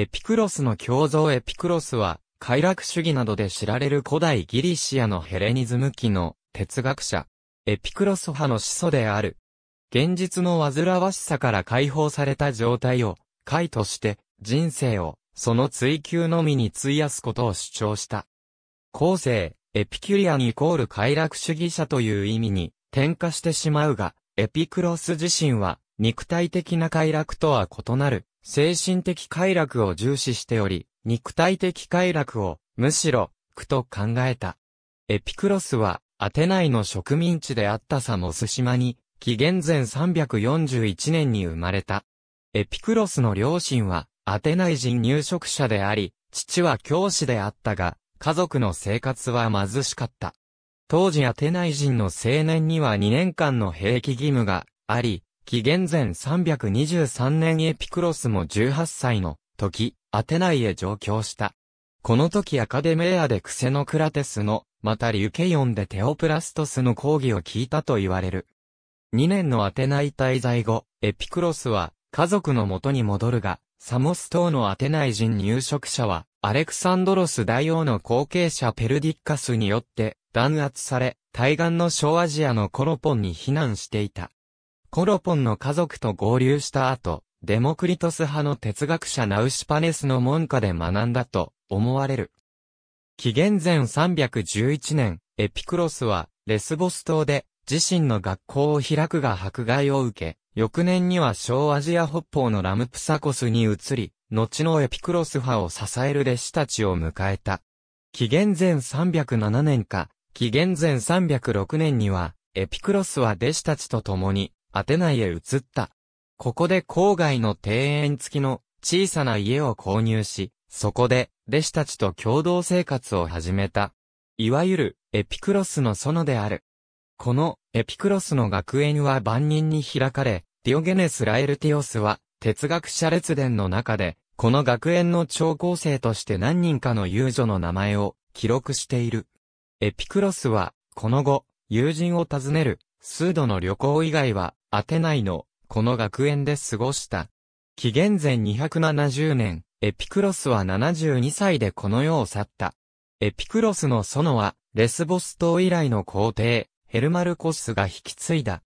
エピクロスの胸像エピクロスは、快楽主義などで知られる古代ギリシアのヘレニズム期の哲学者、エピクロス派の始祖である。現実の煩わしさから解放された状態を、解として、人生を、その追求のみに費やすことを主張した。後世、エピキュリアンイコール快楽主義者という意味に、転化してしまうが、エピクロス自身は、肉体的な快楽とは異なる、精神的快楽を重視しており、肉体的快楽を、むしろ、苦と考えた。エピクロスは、アテナイの植民地であったサモス島に、紀元前341年に生まれた。エピクロスの両親は、アテナイ人入植者であり、父は教師であったが、家族の生活は貧しかった。当時アテナイ人の青年には2年間の兵役義務があり、紀元前323年エピクロスも18歳の時、アテナイへ上京した。この時アカデメアでクセノクラテスの、またリュケヨンでテオプラストスの講義を聞いたと言われる。2年のアテナイ滞在後、エピクロスは家族の元に戻るが、サモス島のアテナイ人入植者は、アレクサンドロス大王の後継者ペルディッカスによって弾圧され、対岸の小アジアのコロポンに避難していた。コロポンの家族と合流した後、デモクリトス派の哲学者ナウシパネスの門下で学んだと思われる。紀元前311年、エピクロスはレスボス島で自身の学校を開くが迫害を受け、翌年には小アジア北方のラムプサコスに移り、後のエピクロス派を支える弟子たちを迎えた。紀元前307年か、紀元前306年には、エピクロスは弟子たちと共に、アテナイへ移った。ここで郊外の庭園付きの小さな家を購入し、そこで弟子たちと共同生活を始めた。いわゆるエピクロスの園である。このエピクロスの学園は万人に開かれ、ディオゲネス・ラエルティオスは哲学者列伝の中で、この学園の超高生として何人かの遊女の名前を記録している。エピクロスは、この後、友人を訪ねる、数度の旅行以外は、アテナイの、この学園で過ごした。紀元前270年、エピクロスは72歳でこの世を去った。エピクロスの園は、レスボス島以来の皇帝、ヘルマルコスが引き継いだ。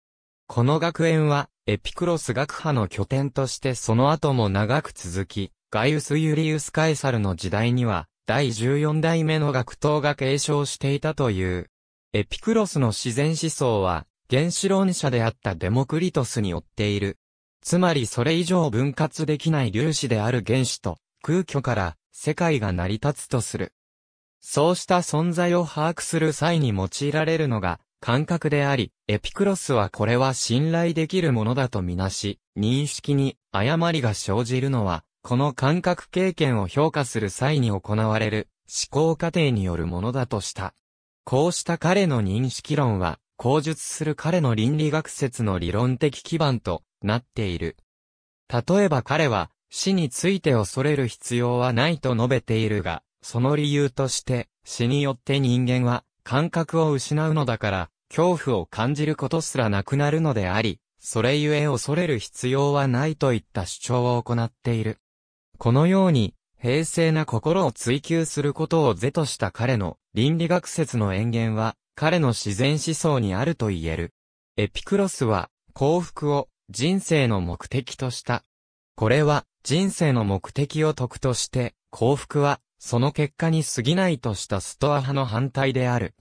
この学園は、エピクロス学派の拠点としてその後も長く続き、ガイウス・ユリウス・カエサルの時代には、第14代目の学頭が継承していたという。エピクロスの自然思想は、原子論者であったデモクリトスに追っている。つまりそれ以上分割できない粒子である原子と空虚から世界が成り立つとする。そうした存在を把握する際に用いられるのが感覚であり、エピクロスはこれは信頼できるものだとみなし、認識に誤りが生じるのは、この感覚経験を評価する際に行われる思考過程によるものだとした。こうした彼の認識論は、口述する彼の倫理学説の理論的基盤となっている。例えば彼は、死について恐れる必要はないと述べているが、その理由として、死によって人間は感覚を失うのだから、恐怖を感じることすらなくなるのであり、それゆえ恐れる必要はないといった主張を行っている。このように、平静な心を追求することを是とした彼の倫理学説の演言は、彼の自然思想にあると言える。エピクロスは幸福を人生の目的とした。これは人生の目的を得として幸福はその結果に過ぎないとしたストア派の反対である。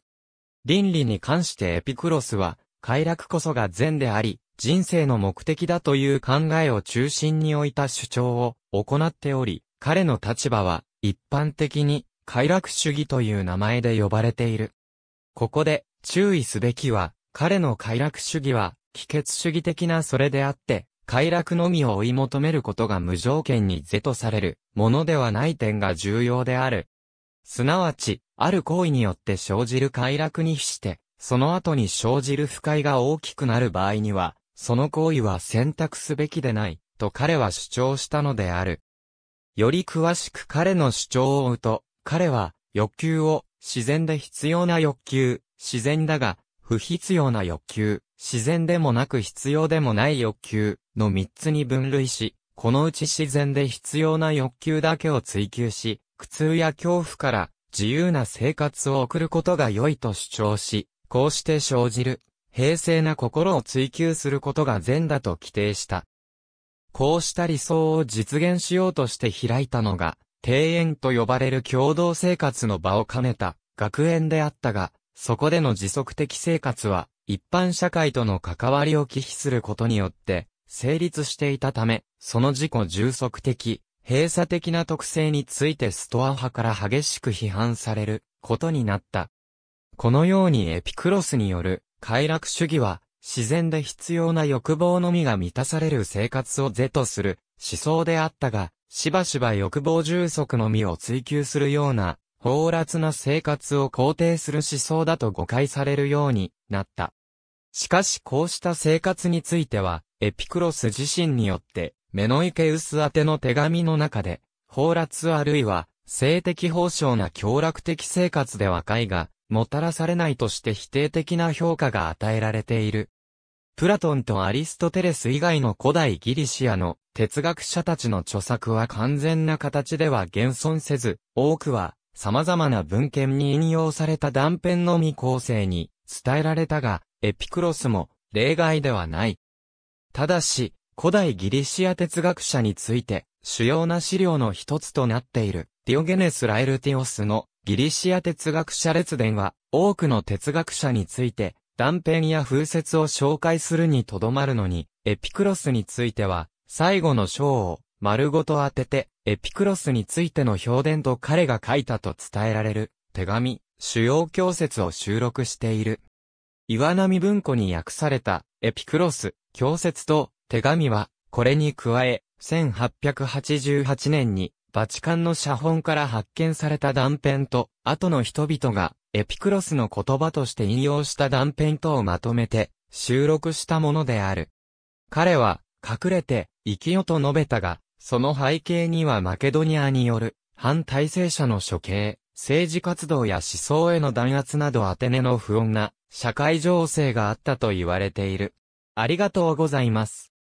倫理に関してエピクロスは快楽こそが善であり、人生の目的だという考えを中心に置いた主張を行っており、彼の立場は一般的に快楽主義という名前で呼ばれている。ここで注意すべきは、彼の快楽主義は、帰結主義的なそれであって、快楽のみを追い求めることが無条件に是とされるものではない点が重要である。すなわち、ある行為によって生じる快楽に比して、その後に生じる不快が大きくなる場合には、その行為は選択すべきでない、と彼は主張したのである。より詳しく彼の主張を追うと、彼は欲求を自然で必要な欲求、自然だが、不必要な欲求、自然でもなく必要でもない欲求の3つに分類し、このうち自然で必要な欲求だけを追求し、苦痛や恐怖から自由な生活を送ることが良いと主張し、こうして生じる、平静な心を追求することが善だと規定した。こうした理想を実現しようとして開いたのが、庭園と呼ばれる共同生活の場を兼ねた学園であったが、そこでの持続的生活は、一般社会との関わりを忌避することによって、成立していたため、その自己充足的、閉鎖的な特性についてストア派から激しく批判されることになった。このようにエピクロスによる快楽主義は、自然で必要な欲望のみが満たされる生活を是とする思想であったが、しばしば欲望充足のみを追求するような、放辣な生活を肯定する思想だと誤解されるようになった。しかしこうした生活については、エピクロス自身によって、メノイケウス宛ての手紙の中で、放辣あるいは、性的放奨な協楽的生活ではいが、もたらされないとして否定的な評価が与えられている。プラトンとアリストテレス以外の古代ギリシアの哲学者たちの著作は完全な形では現存せず、多くは様々な文献に引用された断片のみ構成に伝えられたが、エピクロスも例外ではない。ただし、古代ギリシア哲学者について主要な資料の一つとなっているディオゲネス・ライルティオスのギリシア哲学者列伝は多くの哲学者について断片や風説を紹介するにとどまるのにエピクロスについては最後の章を丸ごと当てて、エピクロスについての評伝と彼が書いたと伝えられる手紙、主要教説を収録している。岩波文庫に訳されたエピクロス、教説と手紙は、これに加え、1888年にバチカンの写本から発見された断片と、後の人々がエピクロスの言葉として引用した断片とをまとめて収録したものである。彼は隠れて生きよと述べたが、その背景にはマケドニアによる反体制者の処刑、政治活動や思想への弾圧などアテネの不穏な社会情勢があったと言われている。ありがとうございます。